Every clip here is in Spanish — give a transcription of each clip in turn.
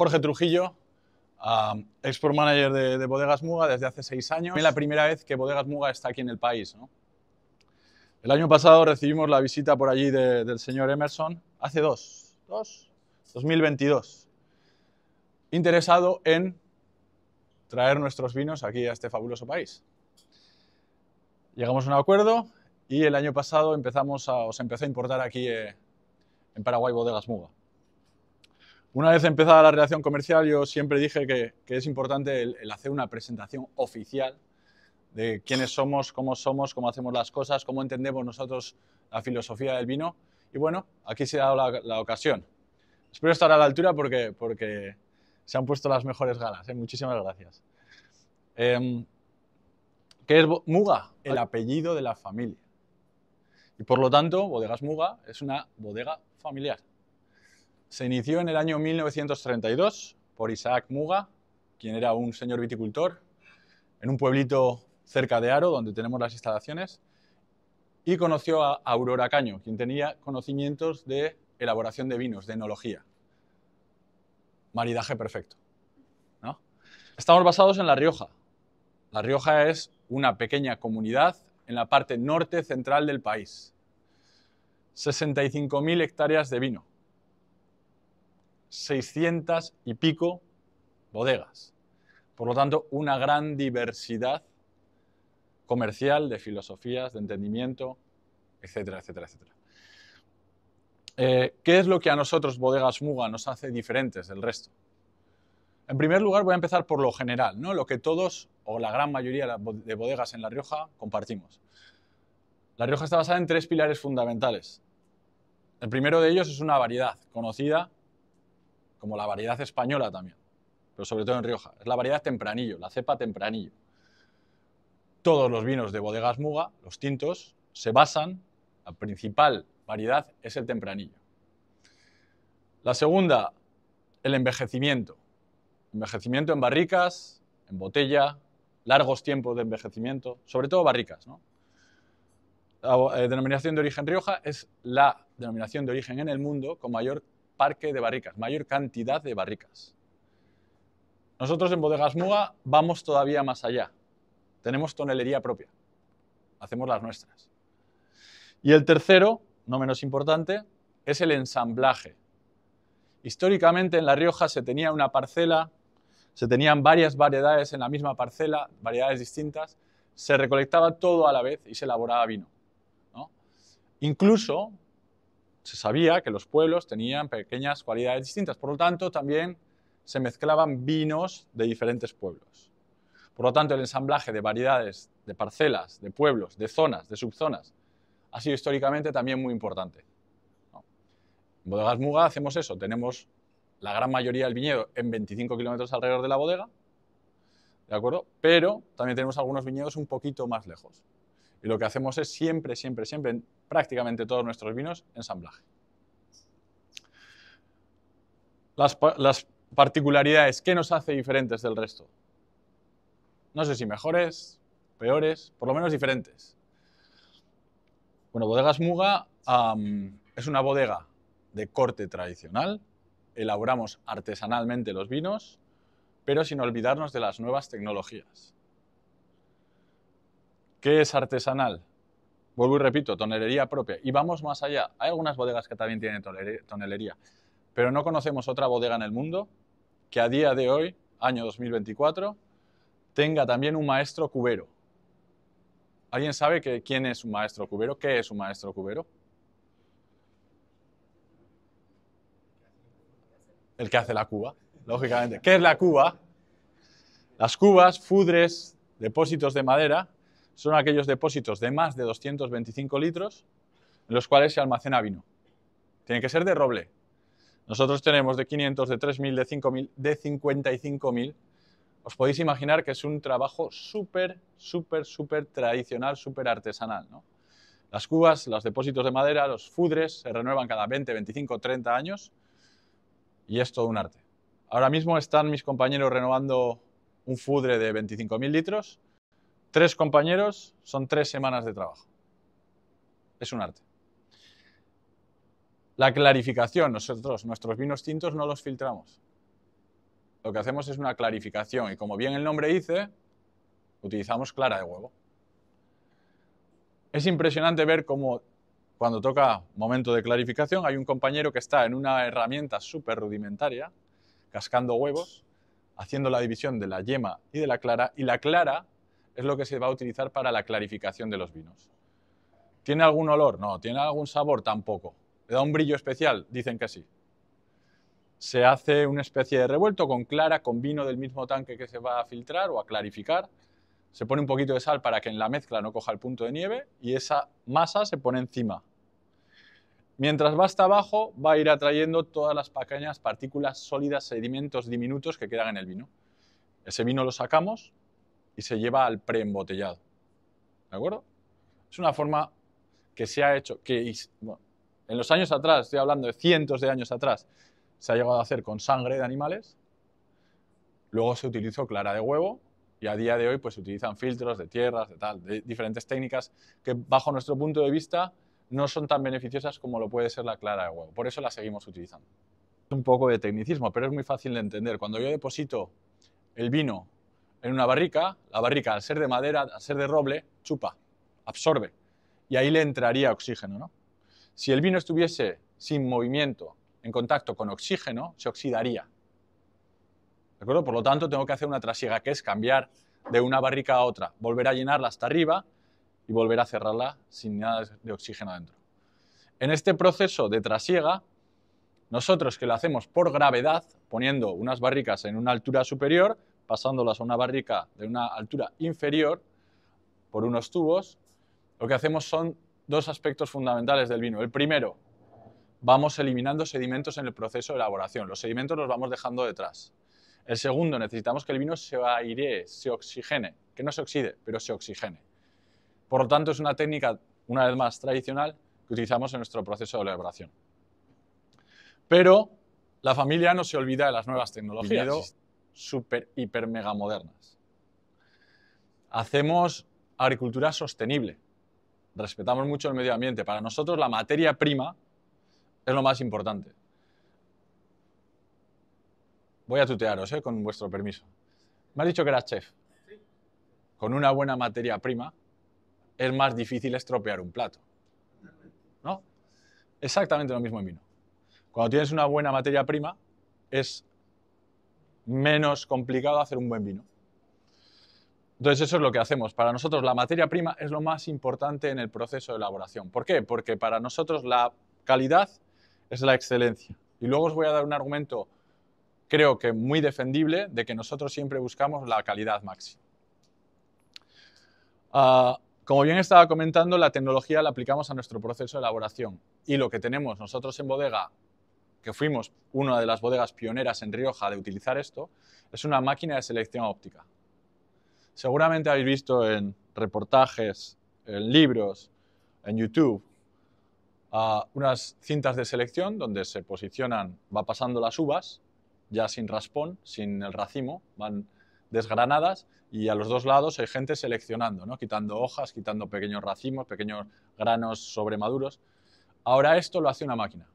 Jorge Trujillo, export manager de, Bodegas Muga desde hace seis años. Es la primera vez que Bodegas Muga está aquí en el país. El año pasado recibimos la visita por allí del señor Emerson, hace dos, dos, 2022, interesado en traer nuestros vinos aquí a este fabuloso país. Llegamos a un acuerdo y el año pasado empezamos a, os a importar aquí eh, en Paraguay bodegas Muga. Una vez empezada la relación comercial, yo siempre dije que, es importante el, hacer una presentación oficial de quiénes somos, cómo somos, cómo hacemos las cosas, cómo entendemos nosotros la filosofía del vino. Y bueno, aquí se ha dado la, ocasión. Espero estar a la altura porque, se han puesto las mejores galas. ¿eh? Muchísimas gracias. Em, ¿Qué es Muga? El apellido de la familia. Y por lo tanto, Bodegas Muga es una bodega familiar. Se inició en el año 1932 por Isaac Muga, quien era un señor viticultor, en un pueblito cerca de Aro, donde tenemos las instalaciones, y conoció a Aurora Caño, quien tenía conocimientos de elaboración de vinos, de enología. Maridaje perfecto. ¿no? Estamos basados en La Rioja. La Rioja es una pequeña comunidad en la parte norte central del país. 65.000 hectáreas de vino. 600 y pico bodegas. Por lo tanto, una gran diversidad comercial, de filosofías, de entendimiento, etcétera, etcétera, etcétera. Eh, ¿Qué es lo que a nosotros, Bodegas Muga, nos hace diferentes del resto? En primer lugar, voy a empezar por lo general, ¿no? lo que todos o la gran mayoría de bodegas en La Rioja compartimos. La Rioja está basada en tres pilares fundamentales. El primero de ellos es una variedad conocida como la variedad española también, pero sobre todo en Rioja. Es la variedad tempranillo, la cepa tempranillo. Todos los vinos de bodegas Muga, los tintos, se basan, la principal variedad es el tempranillo. La segunda, el envejecimiento. Envejecimiento en barricas, en botella, largos tiempos de envejecimiento, sobre todo barricas. ¿no? La eh, denominación de origen Rioja es la denominación de origen en el mundo con mayor parque de barricas, mayor cantidad de barricas. Nosotros en Bodegas Muga vamos todavía más allá. Tenemos tonelería propia. Hacemos las nuestras. Y el tercero, no menos importante, es el ensamblaje. Históricamente en La Rioja se tenía una parcela, se tenían varias variedades en la misma parcela, variedades distintas, se recolectaba todo a la vez y se elaboraba vino. Incluso se sabía que los pueblos tenían pequeñas cualidades distintas, por lo tanto también se mezclaban vinos de diferentes pueblos. Por lo tanto, el ensamblaje de variedades, de parcelas, de pueblos, de zonas, de subzonas, ha sido históricamente también muy importante. En Bodegas Muga hacemos eso, tenemos la gran mayoría del viñedo en 25 kilómetros alrededor de la bodega, ¿de acuerdo? Pero también tenemos algunos viñedos un poquito más lejos. Y lo que hacemos es siempre, siempre, siempre, prácticamente todos nuestros vinos, ensamblaje. Las, las particularidades, ¿qué nos hace diferentes del resto? No sé si mejores, peores, por lo menos diferentes. Bueno, Bodegas Muga es una bodega de corte tradicional, elaboramos artesanalmente los vinos, pero sin olvidarnos de las nuevas tecnologías. ¿Qué es artesanal? Vuelvo y repito, tonelería propia. Y vamos más allá. Hay algunas bodegas que también tienen tonelería, pero no conocemos otra bodega en el mundo que a día de hoy, año 2024, tenga también un maestro cubero. ¿Alguien sabe quién es un maestro cubero? ¿Qué es un maestro cubero? El que hace la cuba, lógicamente. ¿Qué es la cuba? Las cubas, fudres, depósitos de madera, son aquellos depósitos de más de 225 litros en los cuales se almacena vino. Tiene que ser de roble. Nosotros tenemos de 500, de 3.000, de 5.000, de 55.000. Os podéis imaginar que es un trabajo súper, súper, súper tradicional, súper artesanal. ¿no? Las cubas, los depósitos de madera, los fudres se renuevan cada 20, 25, 30 años y es todo un arte. Ahora mismo están mis compañeros renovando un fudre de 25.000 litros Tres compañeros son tres semanas de trabajo. Es un arte. La clarificación, nosotros, nuestros vinos tintos no los filtramos. Lo que hacemos es una clarificación y como bien el nombre dice, utilizamos clara de huevo. Es impresionante ver cómo cuando toca momento de clarificación hay un compañero que está en una herramienta súper rudimentaria, cascando huevos, haciendo la división de la yema y de la clara, y la clara es lo que se va a utilizar para la clarificación de los vinos. ¿Tiene algún olor? No. ¿Tiene algún sabor? Tampoco. ¿Le da un brillo especial? Dicen que sí. Se hace una especie de revuelto con clara, con vino del mismo tanque que se va a filtrar o a clarificar. Se pone un poquito de sal para que en la mezcla no coja el punto de nieve y esa masa se pone encima. Mientras va hasta abajo, va a ir atrayendo todas las pequeñas partículas sólidas, sedimentos diminutos que quedan en el vino. Ese vino lo sacamos, y se lleva al preembotellado. ¿De acuerdo? Es una forma que se ha hecho, que en los años atrás, estoy hablando de cientos de años atrás, se ha llegado a hacer con sangre de animales, luego se utilizó clara de huevo y a día de hoy pues se utilizan filtros de tierras, de de diferentes técnicas que bajo nuestro punto de vista no son tan beneficiosas como lo puede ser la clara de huevo. Por eso la seguimos utilizando. Un poco de tecnicismo, pero es muy fácil de entender. Cuando yo deposito el vino en una barrica, la barrica al ser de madera, al ser de roble, chupa, absorbe, y ahí le entraría oxígeno. ¿no? Si el vino estuviese sin movimiento, en contacto con oxígeno, se oxidaría. ¿De acuerdo? Por lo tanto, tengo que hacer una trasiega, que es cambiar de una barrica a otra, volver a llenarla hasta arriba y volver a cerrarla sin nada de oxígeno adentro. En este proceso de trasiega, nosotros que lo hacemos por gravedad, poniendo unas barricas en una altura superior, pasándolas a una barrica de una altura inferior por unos tubos, lo que hacemos son dos aspectos fundamentales del vino. El primero, vamos eliminando sedimentos en el proceso de elaboración. Los sedimentos los vamos dejando detrás. El segundo, necesitamos que el vino se airee, se oxigene, que no se oxide, pero se oxigene. Por lo tanto, es una técnica, una vez más, tradicional que utilizamos en nuestro proceso de elaboración. Pero la familia no se olvida de las nuevas tecnologías super, hiper, mega modernas. Hacemos agricultura sostenible. Respetamos mucho el medio ambiente. Para nosotros la materia prima es lo más importante. Voy a tutearos, ¿eh? con vuestro permiso. Me has dicho que eras chef. Con una buena materia prima es más difícil estropear un plato. ¿No? Exactamente lo mismo en vino. Cuando tienes una buena materia prima, es menos complicado hacer un buen vino. Entonces eso es lo que hacemos. Para nosotros la materia prima es lo más importante en el proceso de elaboración. ¿Por qué? Porque para nosotros la calidad es la excelencia. Y luego os voy a dar un argumento, creo que muy defendible, de que nosotros siempre buscamos la calidad máxima. Ah, como bien estaba comentando, la tecnología la aplicamos a nuestro proceso de elaboración. Y lo que tenemos nosotros en bodega que fuimos una de las bodegas pioneras en Rioja de utilizar esto, es una máquina de selección óptica. Seguramente habéis visto en reportajes, en libros, en YouTube, unas cintas de selección donde se posicionan, va pasando las uvas, ya sin raspón, sin el racimo, van desgranadas y a los dos lados hay gente seleccionando, ¿no? quitando hojas, quitando pequeños racimos, pequeños granos sobremaduros. Ahora esto lo hace una máquina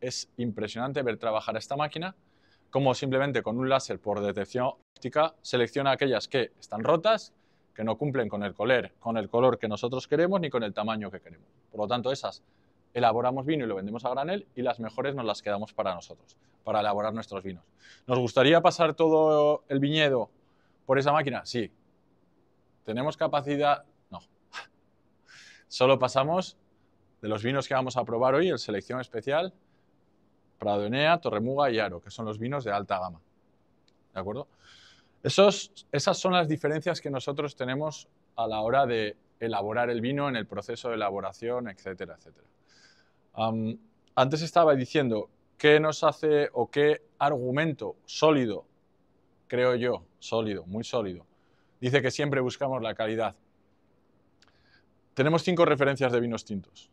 es impresionante ver trabajar esta máquina, como simplemente con un láser por detección óptica selecciona aquellas que están rotas, que no cumplen con el, color, con el color que nosotros queremos ni con el tamaño que queremos. Por lo tanto, esas elaboramos vino y lo vendemos a granel y las mejores nos las quedamos para nosotros, para elaborar nuestros vinos. ¿Nos gustaría pasar todo el viñedo por esa máquina? Sí. ¿Tenemos capacidad? No. Solo pasamos de los vinos que vamos a probar hoy, el selección especial, Pradonea, Torremuga y Aro, que son los vinos de alta gama. ¿De acuerdo? Esos, esas son las diferencias que nosotros tenemos a la hora de elaborar el vino, en el proceso de elaboración, etcétera, etcétera. antes estaba diciendo qué nos hace o qué argumento sólido, creo yo, sólido, muy sólido, dice que siempre buscamos la calidad. Tenemos cinco referencias de vinos tintos,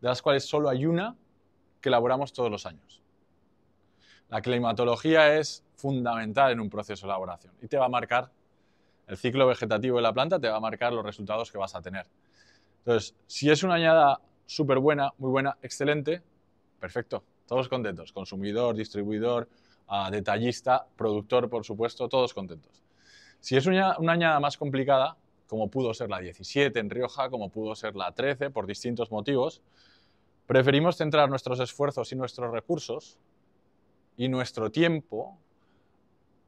de las cuales solo hay una que elaboramos todos los años. La climatología es fundamental en un proceso de elaboración y te va a marcar el ciclo vegetativo de la planta, te va a marcar los resultados que vas a tener. Entonces, si es una añada súper buena, muy buena, excelente, perfecto, todos contentos, consumidor, distribuidor, ah, detallista, productor, por supuesto, todos contentos. Si es una, una añada más complicada, como pudo ser la 17 en Rioja, como pudo ser la 13, por distintos motivos, Preferimos centrar nuestros esfuerzos y nuestros recursos y nuestro tiempo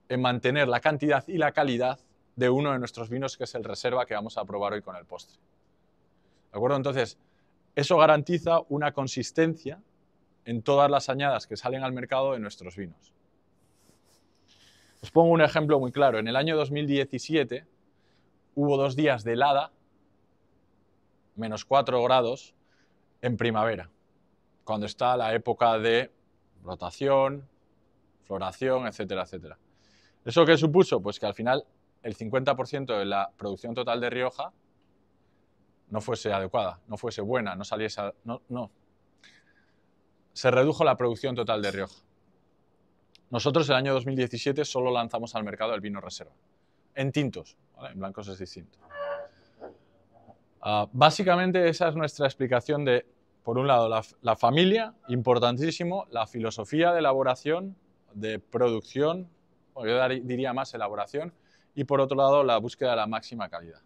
en mantener la cantidad y la calidad de uno de nuestros vinos, que es el reserva que vamos a probar hoy con el postre. ¿De acuerdo? Entonces, eso garantiza una consistencia en todas las añadas que salen al mercado de nuestros vinos. Os pongo un ejemplo muy claro. En el año 2017 hubo dos días de helada, menos 4 grados, en primavera, cuando está la época de rotación, floración, etcétera, etcétera. ¿Eso qué supuso? Pues que al final el 50% de la producción total de Rioja no fuese adecuada, no fuese buena, no saliese... no, no. Se redujo la producción total de Rioja. Nosotros el año 2017 solo lanzamos al mercado el vino reserva, en tintos, en blancos es distinto. Ah, básicamente esa es nuestra explicación de, por un lado, la, familia, importantísimo, la filosofía de elaboración, de producción, o yo diría más elaboración, y por otro lado, la búsqueda de la máxima calidad.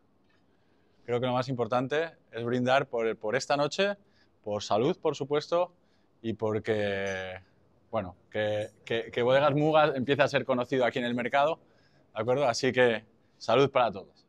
Creo que lo más importante es brindar por, esta noche, por salud, por supuesto, y porque, bueno, que, que Bodegas Mugas empiece a ser conocido aquí en el mercado, ¿de acuerdo? Así que salud para todos.